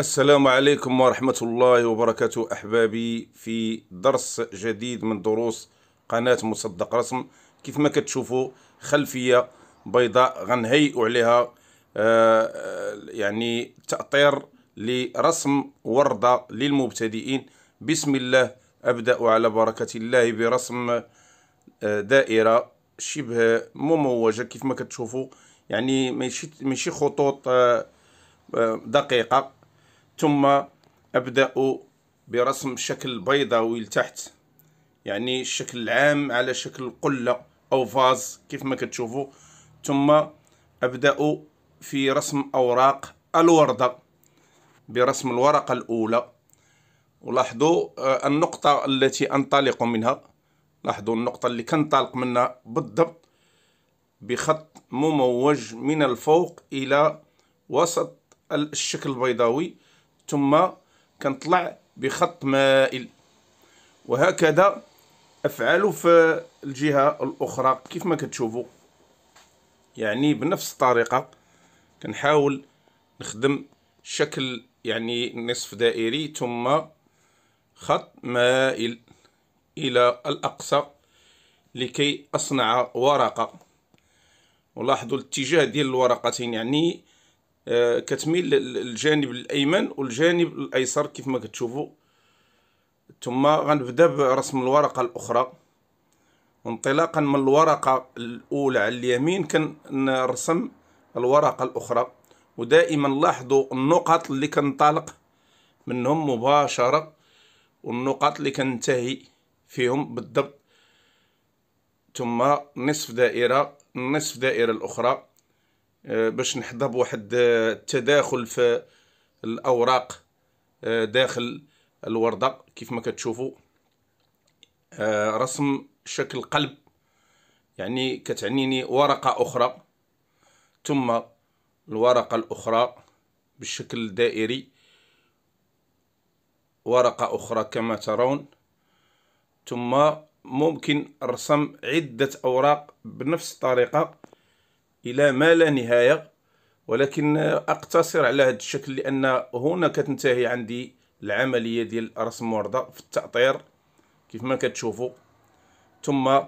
السلام عليكم ورحمة الله وبركاته أحبابي في درس جديد من دروس قناة مصدق رسم كيف ما كتشوفوا خلفية بيضاء غنهيئوا عليها آه، آه، يعني تأطير لرسم وردة للمبتدئين بسم الله أبدأ على بركة الله برسم آه، دائرة شبه مموجة كيف ما كتشوفوا يعني ماشي خطوط دقيقة ثم أبدأ برسم شكل بيضاوي لتحت يعني الشكل العام على شكل قلة أو فاز كيف ما كتشوفوا ثم أبدأ في رسم أوراق الوردة برسم الورقة الأولى ولاحظوا آه، النقطة التي أنطلق منها لاحظوا النقطة اللي كنطلق منها بالضبط بخط مموج من الفوق إلى وسط الشكل البيضاوي ثم كنطلع بخط مائل وهكذا افعل في الجهه الاخرى كيف ما كتشوفوا يعني بنفس الطريقه كنحاول نخدم شكل يعني نصف دائري ثم خط مائل الى الاقصى لكي اصنع ورقه ولاحظوا الاتجاه ديال الورقتين يعني آه، كتميل للجانب الايمن والجانب الايسر كيف ما كتشوفوا ثم غنبدا برسم الورقه الاخرى انطلاقا من الورقه الاولى على اليمين كنرسم الورقه الاخرى ودائما لاحظوا النقط اللي كنطلق منهم مباشره والنقط اللي كنتهي فيهم بالضبط ثم نصف دائره نصف دائره الاخرى آه، باش نحظى بواحد التداخل آه، في الاوراق آه، داخل الورده كيف ما كتشوفوا رسم شكل قلب يعني كتعنيني ورقه اخرى ثم الورقه الاخرى بالشكل دائري ورقه اخرى كما ترون ثم ممكن رسم عده اوراق بنفس الطريقه الى ما لا نهايه ولكن اقتصر على هذا الشكل لان هنا كتنتهي عندي العمليه ديال رسم ورده في التاطير كيف ما كتشوفوا ثم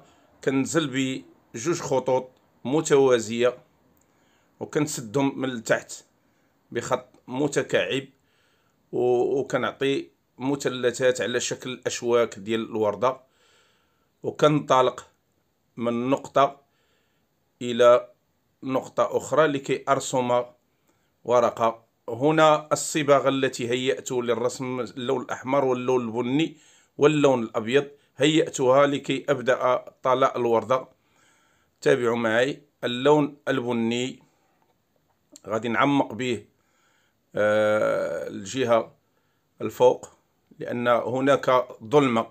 كنزل بجوج خطوط متوازيه وكنسدهم من التحت بخط متكعب وكنعطي مثلثات على شكل اشواك ديال الورده وكنطلق من نقطه الى نقطة أخرى لكي أرسم ورقة هنا الصباغة التي هيأت للرسم اللون الأحمر واللون البني واللون الأبيض هيأتها لكي أبدأ طلاء الوردة تابعوا معي اللون البني غادي نعمق به آه، الجهة الفوق لأن هناك ظلمة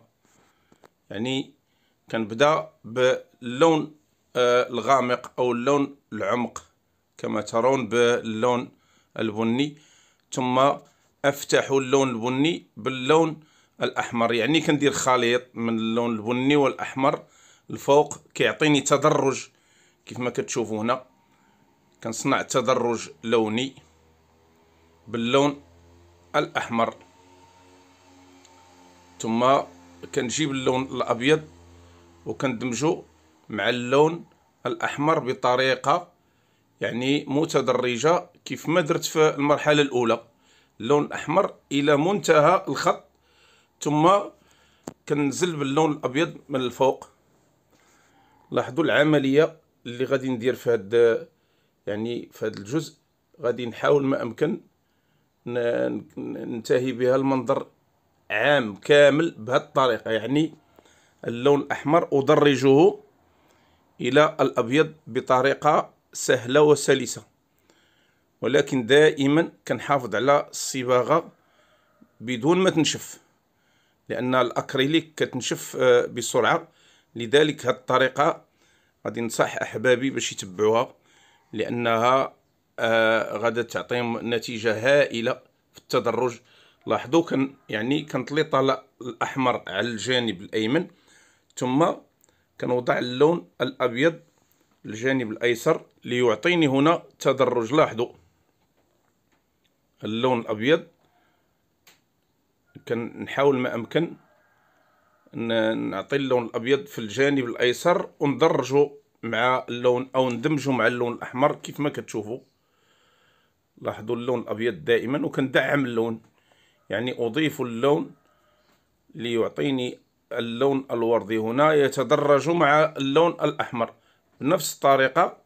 يعني كنبدا باللون آه، الغامق أو اللون العمق كما ترون باللون البني ثم افتح اللون البني باللون الاحمر يعني كندير خليط من اللون البني والاحمر الفوق كيعطيني تدرج كيف ما كتشوفوا هنا كنصنع تدرج لوني باللون الاحمر ثم كنجيب اللون الابيض وكندمجو مع اللون الأحمر بطريقة يعني متدرجة كيف ما درت في المرحلة الأولى اللون الأحمر إلى منتهى الخط ثم كنزل باللون الأبيض من الفوق لاحظوا العملية اللي غادي ندير في هاد يعني في هاد الجزء غادي نحاول ما أمكن ننتهي بها المنظر عام كامل بهذه الطريقة يعني اللون الأحمر أدرجه إلى الأبيض بطريقة سهلة وسلسة ولكن دائما كنحافظ على الصباغة بدون ما تنشف لأن الأكريليك كتنشف آه، بسرعة لذلك هاد الطريقة غادي ننصح أحبابي باش يتبعوها لأنها آه، غادي تعطيهم نتيجة هائلة في التدرج لاحظوا كان يعني كنطلي طلع الأحمر على الجانب الأيمن ثم كنوضع اللون الابيض الجانب الايسر ليعطيني هنا تدرج لاحظوا اللون الابيض كنحاول ما امكن نعطي اللون الابيض في الجانب الايسر وندرجه مع اللون او ندمجه مع اللون الاحمر كيف ما كتشوفوا لاحظوا اللون الابيض دائما وكندعم اللون يعني اضيف اللون ليعطيني اللون الوردي هنا يتدرج مع اللون الأحمر بنفس الطريقة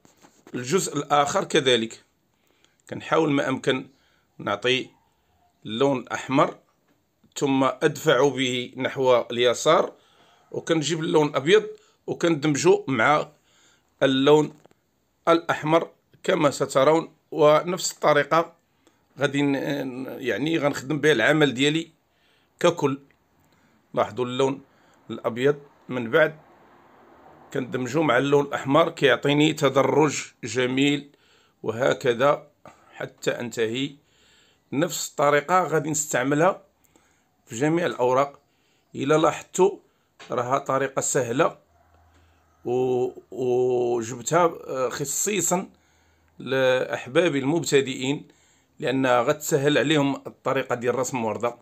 الجزء الآخر كذلك كنحاول ما أمكن نعطي اللون الأحمر ثم أدفع به نحو اليسار وكنجيب اللون الأبيض وكندمجه مع اللون الأحمر كما سترون ونفس الطريقة غادي يعني غنخدم بها العمل ديالي ككل لاحظوا اللون الابيض من بعد كندمجو مع اللون الاحمر كيعطيني تدرج جميل وهكذا حتى انتهي نفس الطريقه غادي نستعملها في جميع الاوراق الا لاحظتوا راها طريقه سهله و... وجبتها آه، خصيصا لاحبابي المبتدئين لانها غتسهل عليهم الطريقه ديال رسم الورده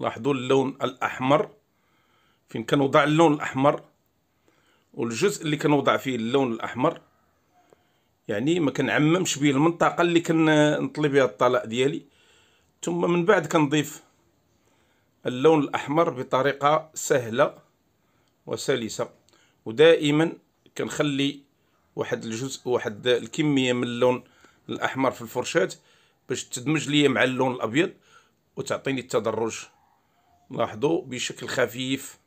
لاحظوا اللون الاحمر فين كنوضع اللون الاحمر والجزء اللي كنوضع فيه اللون الاحمر يعني ما كنعممش به المنطقه اللي كنطلي بها الطلاء ديالي ثم من بعد كنضيف اللون الاحمر بطريقه سهله وسلسه ودائما كنخلي واحد الجزء واحد الكميه من اللون الاحمر في الفرشاه باش تدمج لي مع اللون الابيض وتعطيني التدرج لاحظوا بشكل خفيف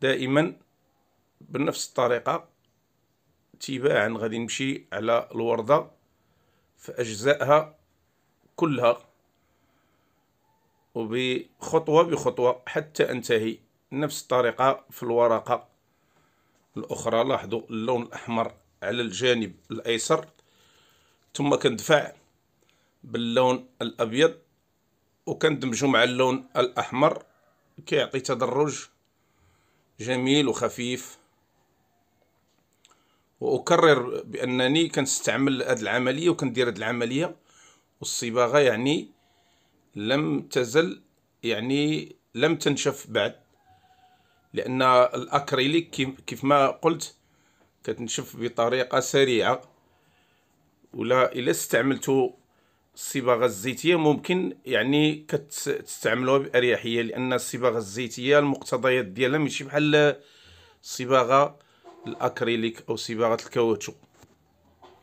دائما بنفس الطريقة تباعا غادي نمشي على الوردة في أجزائها كلها وبخطوة بخطوة حتى أنتهي نفس الطريقة في الورقة الأخرى لاحظوا اللون الأحمر على الجانب الأيسر ثم كندفع باللون الأبيض وكندمجو مع اللون الأحمر كيعطي تدرج جميل وخفيف واكرر بانني كنستعمل هذه العمليه وكندير هذه العمليه والصباغه يعني لم تزل يعني لم تنشف بعد لان الاكريليك كيف ما قلت كتنشف بطريقه سريعه ولا الا استعملته الصباغه الزيتيه ممكن يعني كتستعملوها باريحيه لان الصباغه الزيتيه المقتضيات ديالها ماشي بحال الصباغه الاكريليك او صباغه الكاوتشو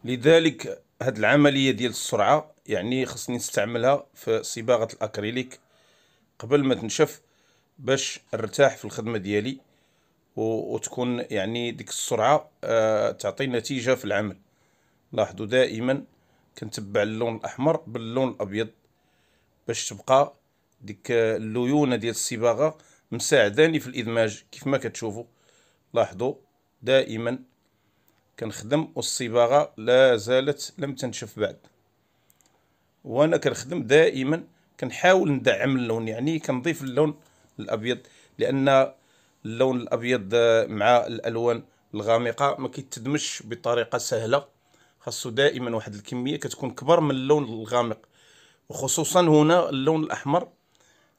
لذلك هاد العمليه ديال السرعه يعني خصني نستعملها في صباغه الاكريليك قبل ما تنشف باش نرتاح في الخدمه ديالي وتكون يعني ديك السرعه آه، تعطي نتيجه في العمل لاحظوا دائما كنتبع اللون الاحمر باللون الابيض باش تبقى ديك الليونه ديال الصباغه مساعداني في الادماج كيف ما كتشوفوا لاحظوا دائما كنخدم والصباغه لا زالت لم تنشف بعد وانا كنخدم دائما كنحاول ندعم اللون يعني كنضيف اللون الابيض لان اللون الابيض مع الالوان الغامقه ما كيتدمش بطريقه سهله خاصو دائما واحد الكميه كتكون كبر من اللون الغامق وخصوصا هنا اللون الاحمر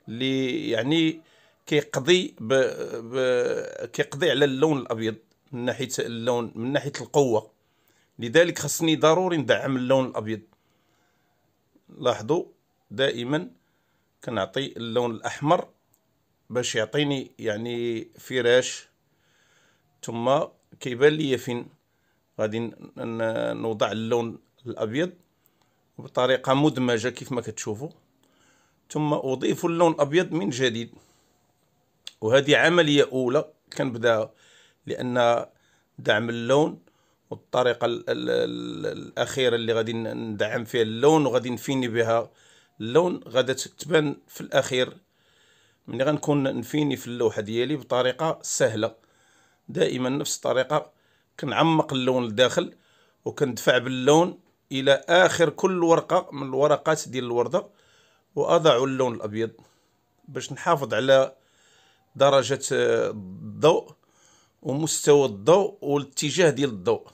اللي يعني كيقضي ب... ب... كيقضي على اللون الابيض من ناحيه اللون من ناحيه القوه لذلك خصني ضروري ندعم اللون الابيض لاحظوا دائما كنعطي اللون الاحمر باش يعطيني يعني فراش ثم كيبان لي فين غادي نوضع اللون الابيض بطريقه مدمجه كيف ما كتشوفوا ثم اضيف اللون الابيض من جديد وهذه عمليه اولى كنبداها لان دعم اللون والطريقه الـ ال ال الاخيره اللي غادي ندعم فيها اللون وغادي نفيني بها اللون غادا تبان في الاخير ملي غنكون نفيني في اللوحه ديالي بطريقه سهله دائما نفس الطريقه كنعمق اللون لداخل وكندفع باللون الى اخر كل ورقه من الورقات ديال الورده واضع اللون الابيض باش نحافظ على درجه الضوء ومستوى الضوء والاتجاه ديال الضوء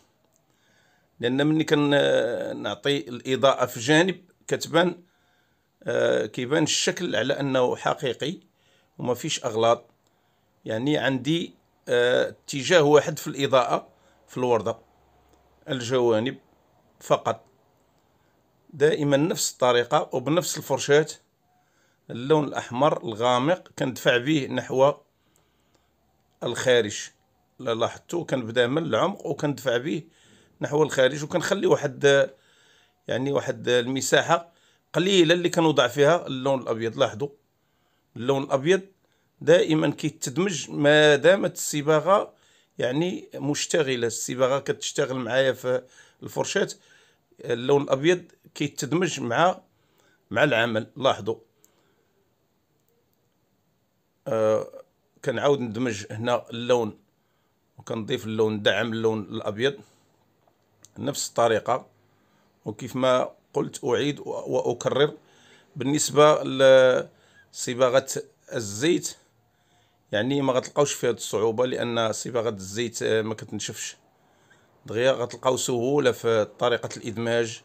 لان ملي كنعطي الاضاءه في جانب كتبان آه، كيبان الشكل على انه حقيقي وما فيش اغلاط يعني عندي آه، اتجاه واحد في الاضاءه في الوردة الجوانب فقط دائما نفس الطريقة وبنفس الفرشاة اللون الأحمر الغامق كندفع به نحو الخارج لا لاحظتو كنبدا من العمق وكندفع به نحو الخارج وكنخلي واحد يعني واحد المساحة قليلة اللي كنوضع فيها اللون الأبيض لاحظوا اللون الأبيض دائما كيتدمج ما دامت الصباغة يعني مشتغله الصباغه كتشتغل معايا في الفرشات اللون الابيض كيتدمج مع مع العمل لاحظوا آه كنعاود ندمج هنا اللون وكنضيف اللون دعم اللون الابيض نفس الطريقه وكيف ما قلت اعيد واكرر بالنسبه لصباغه الزيت يعني ما غتلقاوش فيها الصعوبه لان صباغه الزيت آه، ما كتنشفش دغيا غتلقاو سهوله في طريقه الادماج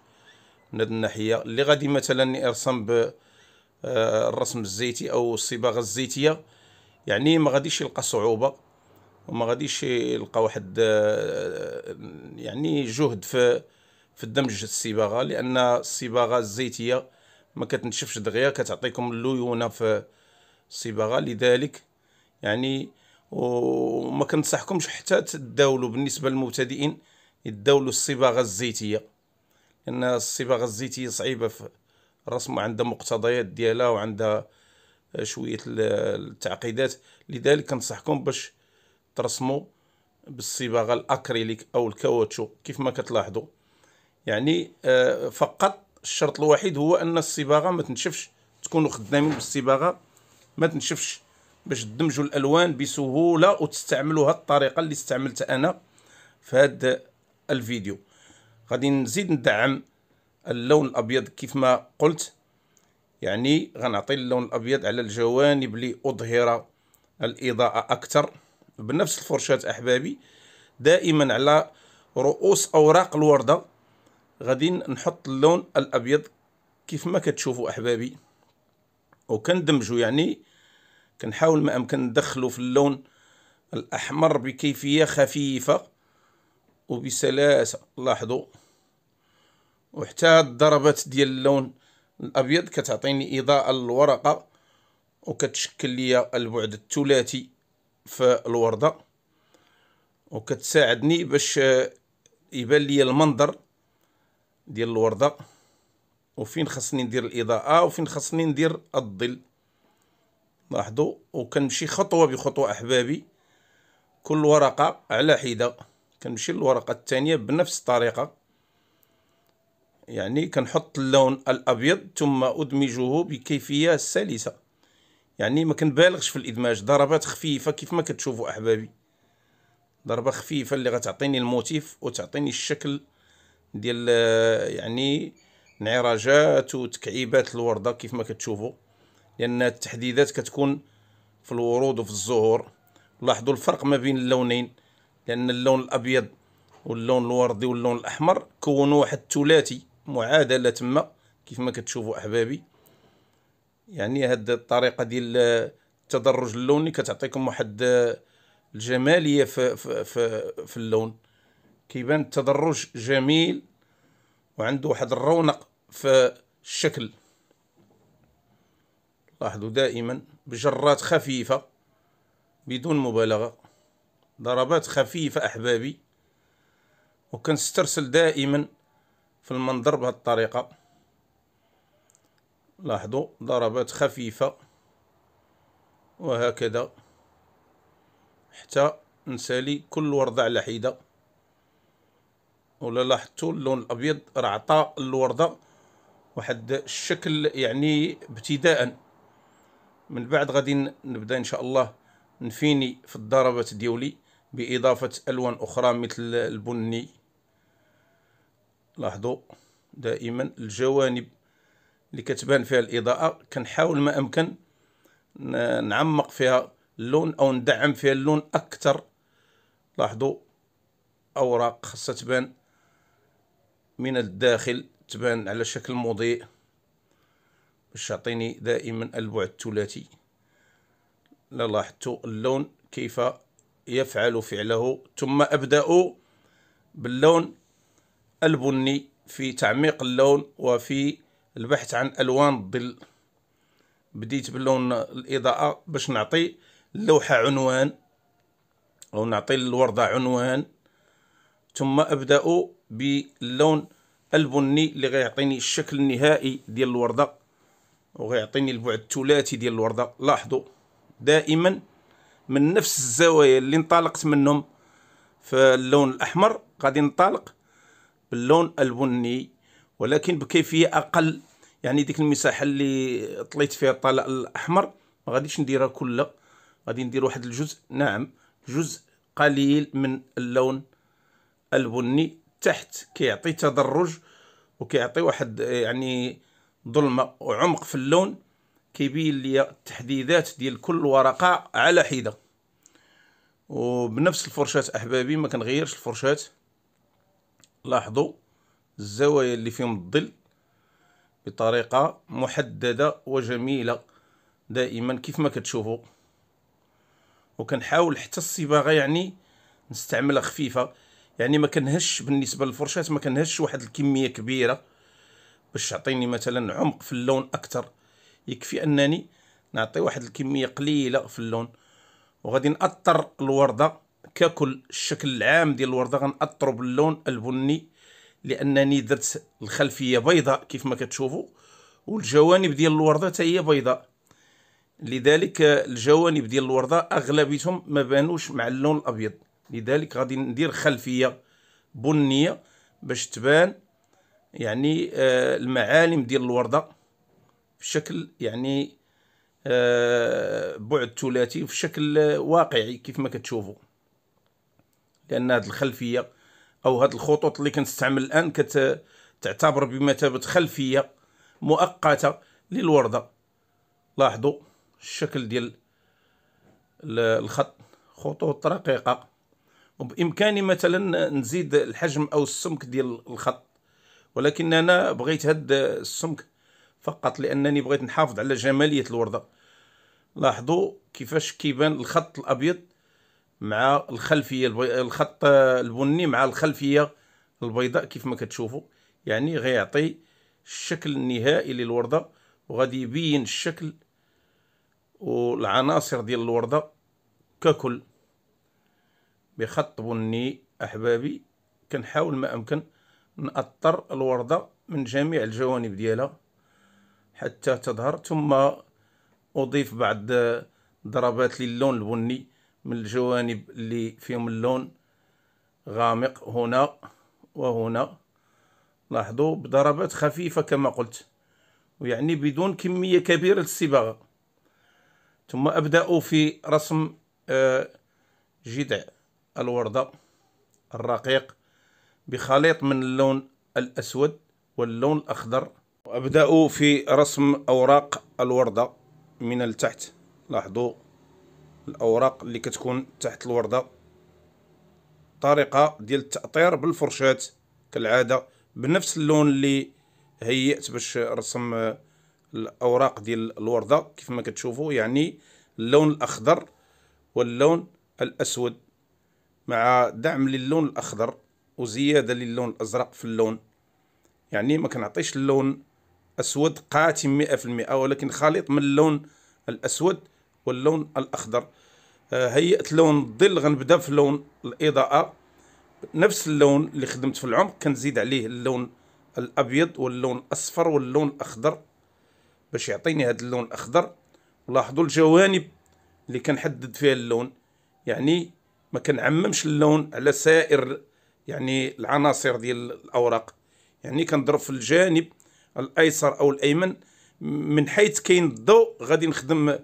من هاد الناحيه اللي غادي مثلا يرسم بالرسم آه، الزيتي او الصباغه الزيتيه يعني ما غاديش يلقى صعوبه وما غاديش يلقى واحد آه، يعني جهد في في الدمج الصباغه لان الصباغه الزيتيه ما كتنشفش دغيا كتعطيكم الليونه في الصباغه لذلك يعني وما كنصحكمش حتى تداولوا بالنسبه للمبتدئين يداولوا الصباغه الزيتيه لان الصباغه الزيتيه صعيبه في الرسم عندها مقتضيات ديالها وعندها شويه التعقيدات لذلك كنصحكم باش ترسموا بالصباغه الاكريليك او الكاوتشو كيف ما كتلاحظوا يعني آه، فقط الشرط الوحيد هو ان الصباغه ما تنشفش تكونوا خدامين بالصباغه ما تنشفش باش تدمجوا الالوان بسهوله وتستعملوها الطريقه اللي استعملت انا في هذا الفيديو غادي نزيد ندعم اللون الابيض كيف ما قلت يعني غنعطي اللون الابيض على الجوانب لاظهر الاضاءه اكثر بنفس الفرشات احبابي دائما على رؤوس اوراق الورده غادي نحط اللون الابيض كيف ما كتشوفوا احبابي وكندمجوا يعني كنحاول ما امكن ندخلو في اللون الاحمر بكيفيه خفيفه وبسلاسه لاحظوا وحتى الضربات ديال اللون الابيض كتعطيني اضاءه للورقه وكتشكل لي البعد الثلاثي في الورده وكتساعدني باش يبان لي المنظر ديال الورده وفين خصني ندير الاضاءه وفين خصني ندير الظل لاحظوا وكنمشي خطوه بخطوه احبابي كل ورقه على حده كنمشي للورقه الثانيه بنفس الطريقه يعني كنحط اللون الابيض ثم ادمجه بكيفيه سلسه يعني ما كنبالغش في الادماج ضربات خفيفه كيف ما كتشوفوا احبابي ضربه خفيفه اللي غتعطيني الموتيف وتعطيني الشكل ديال آه، يعني انعراجات وتكعيبات الورده كيف ما كتشوفوا لان التحديدات كتكون في الورود وفي الزهور لاحظوا الفرق ما بين اللونين لان اللون الابيض واللون الوردي واللون الاحمر كونوا واحد الثلاثي معادله تما كيف ما كتشوفوا احبابي يعني هاد الطريقه ديال التدرج اللوني كتعطيكم واحد الجماليه في في في, في اللون كيبان التدرج جميل وعنده واحد الرونق في الشكل لاحظوا دائما بجرات خفيفة بدون مبالغة ضربات خفيفة أحبابي وكنسترسل دائما في المنظر بهذه الطريقة لاحظوا ضربات خفيفة وهكذا حتى نسالي كل وردة على حدة ولا لاحظتوا اللون الأبيض راه عطى الوردة واحد الشكل يعني ابتداءً من بعد غادي نبدا ان شاء الله نفيني في الضربات ديولي باضافه الوان اخرى مثل البني لاحظوا دائما الجوانب اللي كتبان فيها الاضاءه كنحاول ما امكن نعمق فيها اللون او ندعم فيها اللون اكثر لاحظوا اوراق خاصها تبان من الداخل تبان على شكل مضيء باش يعطيني دائما البعد الثلاثي لاحظتوا اللون كيف يفعل فعله ثم أبدأ باللون البني في تعميق اللون وفي البحث عن ألوان الظل بديت باللون الإضاءة باش نعطي اللوحة عنوان أو نعطي الوردة عنوان ثم أبدأ باللون البني اللي غيعطيني الشكل النهائي ديال الوردة وغيعطيني البعد الثلاثي ديال الوردة لاحظوا دائما من نفس الزوايا اللي انطلقت منهم في اللون الأحمر غادي ننطلق باللون البني ولكن بكيفية أقل يعني ديك المساحة اللي طليت فيها الطلاء الأحمر ما غاديش نديرها كلها غادي ندير واحد الجزء نعم جزء قليل من اللون البني تحت كيعطي تدرج وكيعطي واحد يعني ظلمه وعمق في اللون كيبين لي التحديدات ديال كل ورقه على حده وبنفس الفرشاه احبابي ما كنغيرش الفرشاه لاحظوا الزوايا اللي فيهم الظل بطريقه محدده وجميله دائما كيف ما كتشوفوا وكنحاول حتى الصباغه يعني نستعملها خفيفه يعني ما كنهش بالنسبه للفرشاه ما كنهش واحد الكميه كبيره باش تعطيني مثلا عمق في اللون اكثر يكفي انني نعطي واحد الكميه قليله في اللون وغادي نأطر الوردة ككل الشكل العام ديال الوردة غنأطرو باللون البني لأنني درت الخلفية بيضاء كيف ما كتشوفوا والجوانب ديال الوردة حتى هي بيضاء لذلك الجوانب ديال الوردة اغلبيتهم ما بانوش مع اللون الأبيض لذلك غادي ندير خلفية بنية باش تبان يعني آه، المعالم ديال الوردة في شكل يعني آه، بعد ثلاثي في شكل واقعي كيف ما كتشوفوا لان هذه الخلفيه او هذه الخطوط اللي كنستعمل الان كتعتبر بمثابه خلفيه مؤقته للورده لاحظوا الشكل ديال الخط خطوط رقيقه وبامكاني مثلا نزيد الحجم او السمك ديال الخط ولكن أنا بغيت هاد السمك فقط لأنني بغيت نحافظ على جمالية الوردة لاحظوا كيفاش كيبان الخط الأبيض مع الخلفية البي... الخط البني مع الخلفية البيضاء كيف ما كتشوفوا يعني غيعطي الشكل النهائي للوردة وغادي يبين الشكل والعناصر ديال الوردة ككل بخط بني أحبابي كنحاول ما أمكن نأطر الوردة من جميع الجوانب ديالها حتى تظهر ثم أضيف بعض ضربات للون البني من الجوانب اللي فيهم اللون غامق هنا وهنا لاحظوا بضربات خفيفة كما قلت ويعني بدون كمية كبيرة للصباغة ثم أبدأ في رسم آه، جذع الوردة الرقيق بخليط من اللون الأسود واللون الأخضر وأبدأ في رسم أوراق الوردة من التحت لاحظوا الأوراق اللي كتكون تحت الوردة طريقة ديال التأطير بالفرشاة كالعادة بنفس اللون اللي هيئت باش رسم الأوراق ديال الوردة كيف ما كتشوفوا يعني اللون الأخضر واللون الأسود مع دعم للون الأخضر وزياده للون الازرق في اللون يعني ما كنعطيش اللون اسود قاتم 100% ولكن خليط من اللون الاسود واللون الاخضر آه، هيئت لون الظل غنبدا في لون الاضاءه نفس اللون اللي خدمت في العمق كنزيد عليه اللون الابيض واللون الاصفر واللون الاخضر باش يعطيني هذا اللون الاخضر لاحظوا الجوانب اللي كنحدد فيها اللون يعني ما كنعممش اللون على سائر يعني العناصر ديال الاوراق يعني كنضرب في الجانب الايسر او الايمن من حيث كاين الضوء غادي نخدم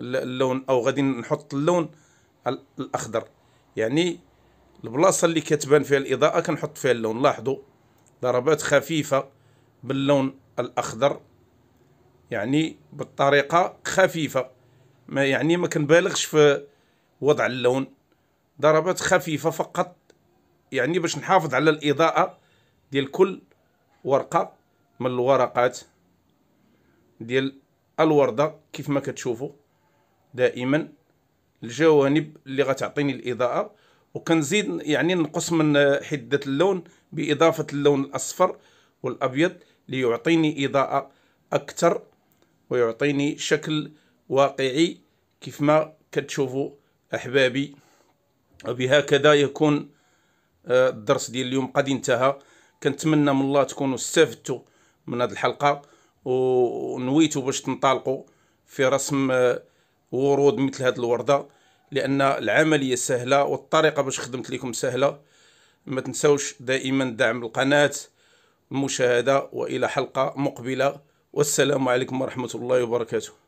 اللون او غادي نحط اللون الاخضر يعني البلاصه اللي كتبان فيها الاضاءه كنحط فيها اللون لاحظوا ضربات خفيفه باللون الاخضر يعني بالطريقه خفيفه ما يعني ما كنبالغش في وضع اللون ضربات خفيفه فقط يعني باش نحافظ على الاضاءه ديال كل ورقه من الورقات ديال الورده كيف ما كتشوفوا دائما الجوانب اللي غتعطيني الاضاءه وكنزيد يعني نقص من حده اللون باضافه اللون الاصفر والابيض ليعطيني اضاءه اكثر ويعطيني شكل واقعي كيف ما كتشوفوا احبابي وبهكذا يكون آه، الدرس ديال اليوم قد انتهى كنتمنى من الله تكونوا استفدتوا من هذه الحلقه ونويتوا باش تنطلقوا في رسم آه، ورود مثل هذه الورده لان العمليه سهله والطريقه باش خدمت لكم سهله ما تنساوش دائما دعم القناه المشاهده والى حلقه مقبله والسلام عليكم ورحمه الله وبركاته